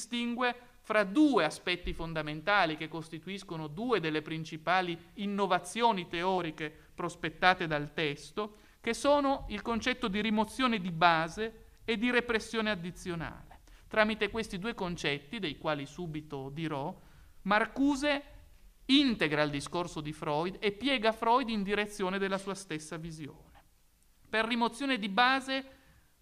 distingue fra due aspetti fondamentali che costituiscono due delle principali innovazioni teoriche prospettate dal testo, che sono il concetto di rimozione di base e di repressione addizionale. Tramite questi due concetti, dei quali subito dirò, Marcuse integra il discorso di Freud e piega Freud in direzione della sua stessa visione. Per rimozione di base,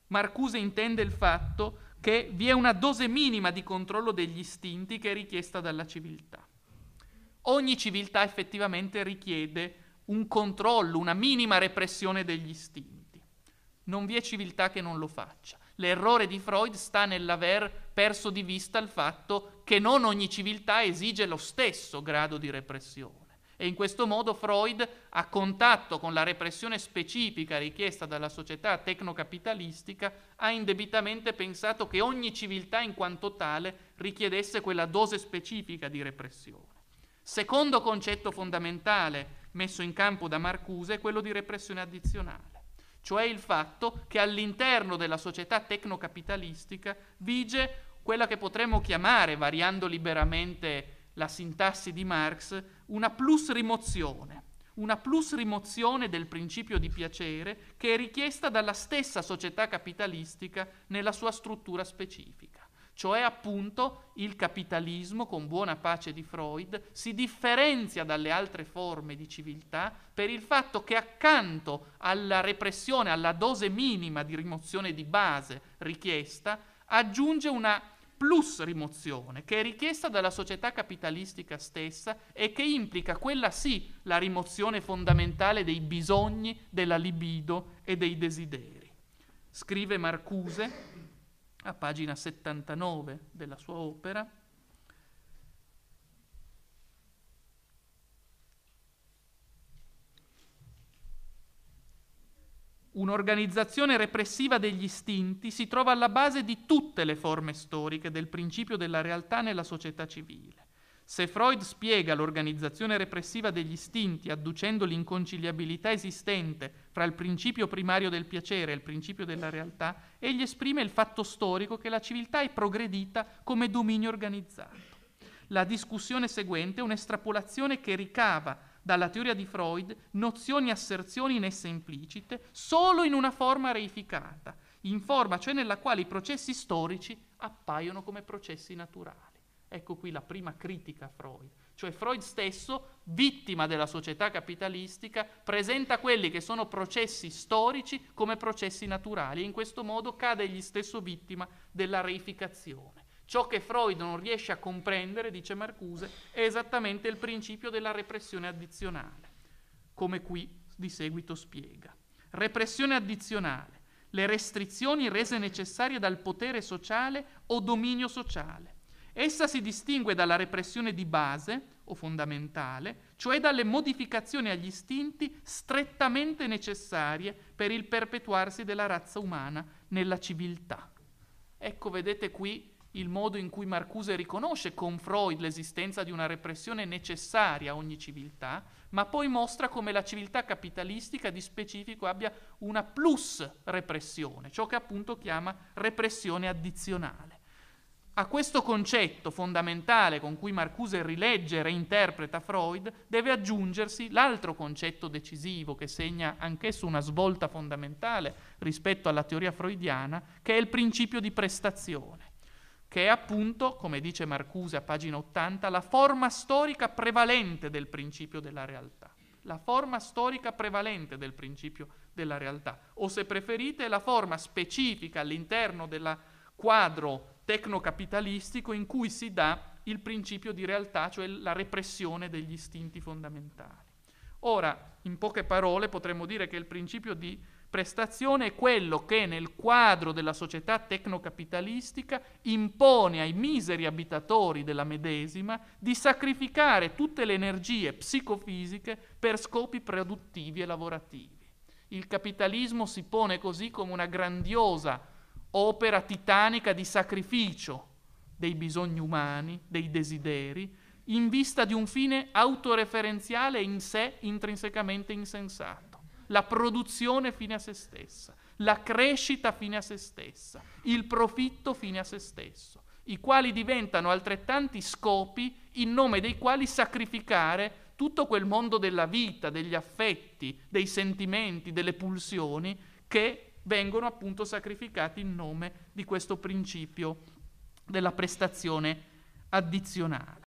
Marcuse intende il fatto che che vi è una dose minima di controllo degli istinti che è richiesta dalla civiltà. Ogni civiltà effettivamente richiede un controllo, una minima repressione degli istinti. Non vi è civiltà che non lo faccia. L'errore di Freud sta nell'aver perso di vista il fatto che non ogni civiltà esige lo stesso grado di repressione. E in questo modo Freud, a contatto con la repressione specifica richiesta dalla società tecnocapitalistica, ha indebitamente pensato che ogni civiltà in quanto tale richiedesse quella dose specifica di repressione. Secondo concetto fondamentale messo in campo da Marcuse è quello di repressione addizionale cioè il fatto che all'interno della società tecnocapitalistica vige quella che potremmo chiamare, variando liberamente la sintassi di Marx, una plus rimozione, una plus rimozione del principio di piacere che è richiesta dalla stessa società capitalistica nella sua struttura specifica. Cioè appunto il capitalismo, con buona pace di Freud, si differenzia dalle altre forme di civiltà per il fatto che accanto alla repressione, alla dose minima di rimozione di base richiesta, aggiunge una plus rimozione, che è richiesta dalla società capitalistica stessa e che implica, quella sì, la rimozione fondamentale dei bisogni, della libido e dei desideri. Scrive Marcuse a pagina 79 della sua opera. Un'organizzazione repressiva degli istinti si trova alla base di tutte le forme storiche del principio della realtà nella società civile. Se Freud spiega l'organizzazione repressiva degli istinti adducendo l'inconciliabilità esistente fra il principio primario del piacere e il principio della realtà, egli esprime il fatto storico che la civiltà è progredita come dominio organizzato. La discussione seguente è un'estrapolazione che ricava dalla teoria di Freud nozioni e asserzioni in esse implicite solo in una forma reificata, in forma cioè nella quale i processi storici appaiono come processi naturali. Ecco qui la prima critica a Freud, cioè Freud stesso, vittima della società capitalistica, presenta quelli che sono processi storici come processi naturali e in questo modo cade egli stesso vittima della reificazione. Ciò che Freud non riesce a comprendere, dice Marcuse, è esattamente il principio della repressione addizionale, come qui di seguito spiega. Repressione addizionale, le restrizioni rese necessarie dal potere sociale o dominio sociale. Essa si distingue dalla repressione di base o fondamentale, cioè dalle modificazioni agli istinti strettamente necessarie per il perpetuarsi della razza umana nella civiltà. Ecco, vedete qui il modo in cui Marcuse riconosce con Freud l'esistenza di una repressione necessaria a ogni civiltà, ma poi mostra come la civiltà capitalistica di specifico abbia una plus repressione, ciò che appunto chiama repressione addizionale. A questo concetto fondamentale con cui Marcuse rilegge e reinterpreta Freud deve aggiungersi l'altro concetto decisivo che segna anch'esso una svolta fondamentale rispetto alla teoria freudiana, che è il principio di prestazione che è appunto, come dice Marcuse a pagina 80, la forma storica prevalente del principio della realtà. La forma storica prevalente del principio della realtà, o se preferite la forma specifica all'interno del quadro tecnocapitalistico in cui si dà il principio di realtà, cioè la repressione degli istinti fondamentali. Ora, in poche parole, potremmo dire che il principio di Prestazione è quello che nel quadro della società tecnocapitalistica impone ai miseri abitatori della medesima di sacrificare tutte le energie psicofisiche per scopi produttivi e lavorativi. Il capitalismo si pone così come una grandiosa opera titanica di sacrificio dei bisogni umani, dei desideri, in vista di un fine autoreferenziale in sé intrinsecamente insensato la produzione fine a se stessa, la crescita fine a se stessa, il profitto fine a se stesso, i quali diventano altrettanti scopi in nome dei quali sacrificare tutto quel mondo della vita, degli affetti, dei sentimenti, delle pulsioni che vengono appunto sacrificati in nome di questo principio della prestazione addizionale.